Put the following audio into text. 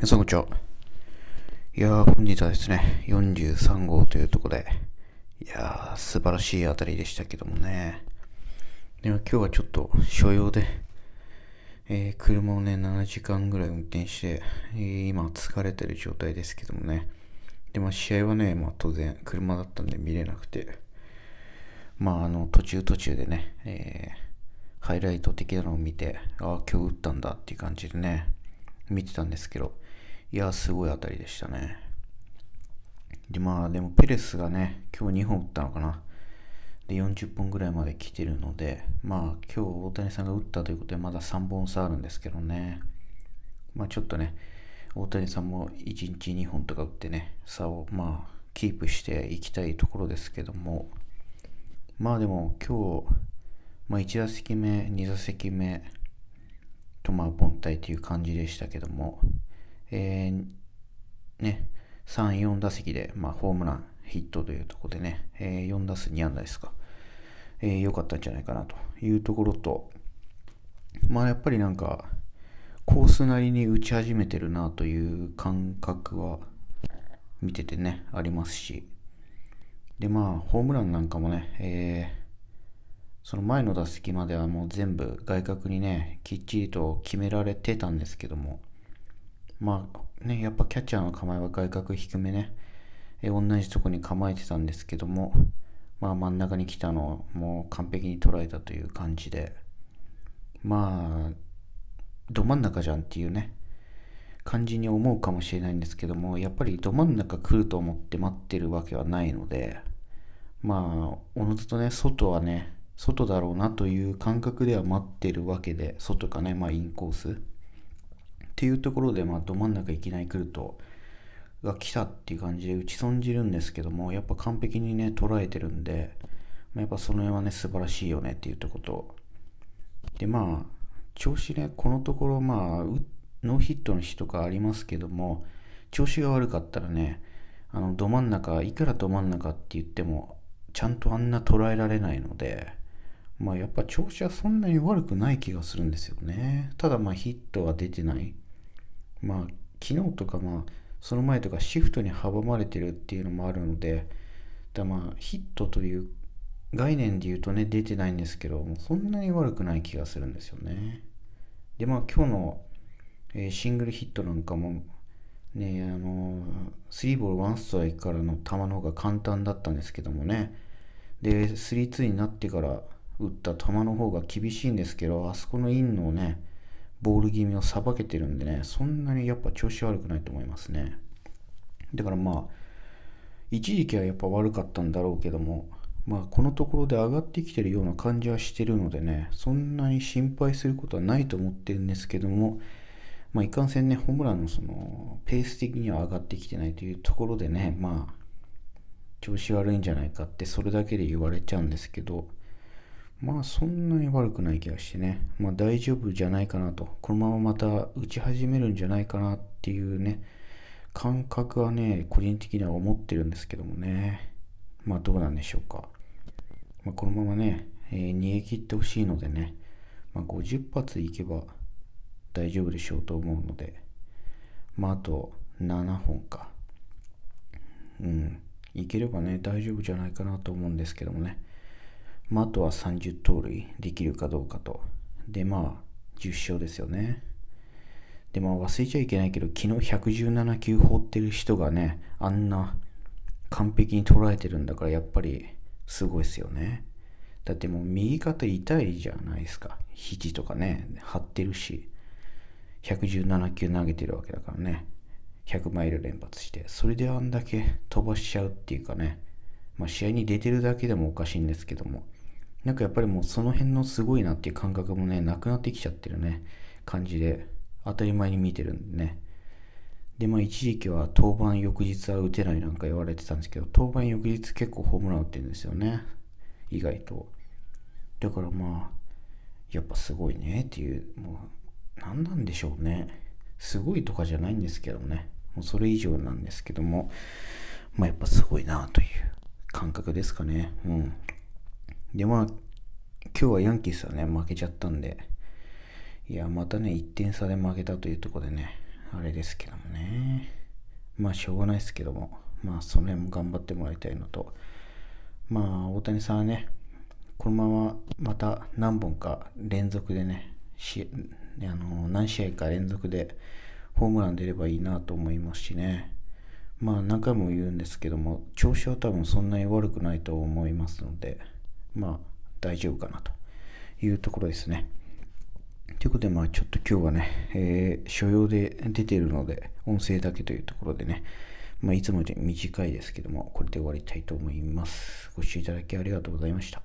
皆さんこんにちは。いやー、本日はですね、43号というところで、いやー、素晴らしい当たりでしたけどもね。でも今日はちょっと所要で、えー、車をね、7時間ぐらい運転して、えー、今疲れてる状態ですけどもね。で、まあ試合はね、まあ当然車だったんで見れなくて、まああの途中途中でね、えー、ハイライト的なのを見て、ああ、今日打ったんだっていう感じでね、見てたんですけど、いや、すごい当たりでしたね。で、まあ、でもペレスがね、今日2本打ったのかな。で、40本ぐらいまで来てるので、まあ、今日大谷さんが打ったということで、まだ3本差あるんですけどね。まあ、ちょっとね、大谷さんも1日2本とか打ってね、差を、まあ、キープしていきたいところですけども、まあでも今日、まあ、1打席目、2打席目、とまあ凡退っていう感じでしたけども、えー、ね、3、4打席で、まあ、ホームラン、ヒットというところでね、えー、4打数2安打ですか、えー、かったんじゃないかなというところと、まあやっぱりなんか、コースなりに打ち始めてるなという感覚は見ててね、ありますし、でまあ、ホームランなんかもね、えその前の打席まではもう全部外角にね、きっちりと決められてたんですけども、まあね、やっぱキャッチャーの構えは外角低めね、え同じとこに構えてたんですけども、まあ真ん中に来たのをもう完璧に捉えたという感じで、まあ、ど真ん中じゃんっていうね、感じに思うかもしれないんですけども、やっぱりど真ん中来ると思って待ってるわけはないので、まあ、おのずとね、外はね、外だろうなという感覚では待ってるわけで外かねまあインコースっていうところでまあど真ん中いきなり来るとが来たっていう感じで打ち損じるんですけどもやっぱ完璧にね捉えてるんで、まあ、やっぱその辺はね素晴らしいよねっていうとことでまあ調子ねこのところまあノーヒットの日とかありますけども調子が悪かったらねあのど真ん中いくらど真ん中って言ってもちゃんとあんな捉えられないのでまあやっぱ調子はそんなに悪くない気がするんですよね。ただまあヒットは出てない。まあ昨日とかまあその前とかシフトに阻まれてるっていうのもあるので、だまあヒットという概念で言うとね出てないんですけど、もうそんなに悪くない気がするんですよね。でまあ今日の、えシングルヒットなんかもねあの3ボール1ストライクからの球の方が簡単だったんですけどもねで3ツーになってから打った球の方が厳しいんですけど、あそこのインのね、ボール気味をさばけてるんでね、そんなにやっぱ調子悪くないと思いますね。だからまあ、一時期はやっぱ悪かったんだろうけども、まあこのところで上がってきてるような感じはしてるのでね、そんなに心配することはないと思ってるんですけども、まあいかんせんね、ホームランのそのペース的には上がってきてないというところでね、まあ、調子悪いんじゃないかってそれだけで言われちゃうんですけど、まあそんなに悪くない気がしてね、まあ大丈夫じゃないかなと、このまままた打ち始めるんじゃないかなっていうね、感覚はね、個人的には思ってるんですけどもね、まあどうなんでしょうか。まあ、このままね、えー、逃げ切ってほしいのでね、まあ、50発いけば大丈夫でしょうと思うので、まああと7本か。うん、いければね、大丈夫じゃないかなと思うんですけどもね。まあ、あとは30盗塁できるかどうかと。で、まあ、10勝ですよね。で、まあ、忘れちゃいけないけど、昨日117球放ってる人がね、あんな完璧に捉えてるんだから、やっぱりすごいですよね。だってもう右肩痛いじゃないですか。肘とかね、張ってるし、117球投げてるわけだからね。100マイル連発して、それであんだけ飛ばしちゃうっていうかね、まあ試合に出てるだけでもおかしいんですけども、なんかやっぱりもうその辺のすごいなっていう感覚もね、なくなってきちゃってるね、感じで、当たり前に見てるんでね。で、まあ一時期は登板翌日は打てないなんか言われてたんですけど、登板翌日結構ホームラン打ってるんですよね。意外と。だからまあ、やっぱすごいねっていう、もう何なんでしょうね。すごいとかじゃないんですけどね。もうそれ以上なんですけども、まあやっぱすごいなという感覚ですかね。うん。で、まあ、今日はヤンキースはね、負けちゃったんで、いや、またね、1点差で負けたというところでね、あれですけどもね。まあ、しょうがないですけども、まあ、その辺も頑張ってもらいたいのと、まあ、大谷さんはね、このまままた何本か連続でね、しあの何試合か連続でホームラン出ればいいなと思いますしね、まあ、何回も言うんですけども、調子は多分そんなに悪くないと思いますので、まあ、大丈夫かなというところですね。ということで、まあ、ちょっと今日はね、えー、所要で出ているので、音声だけというところでね、まあ、いつもより短いですけども、これで終わりたいと思います。ご視聴いただきありがとうございました。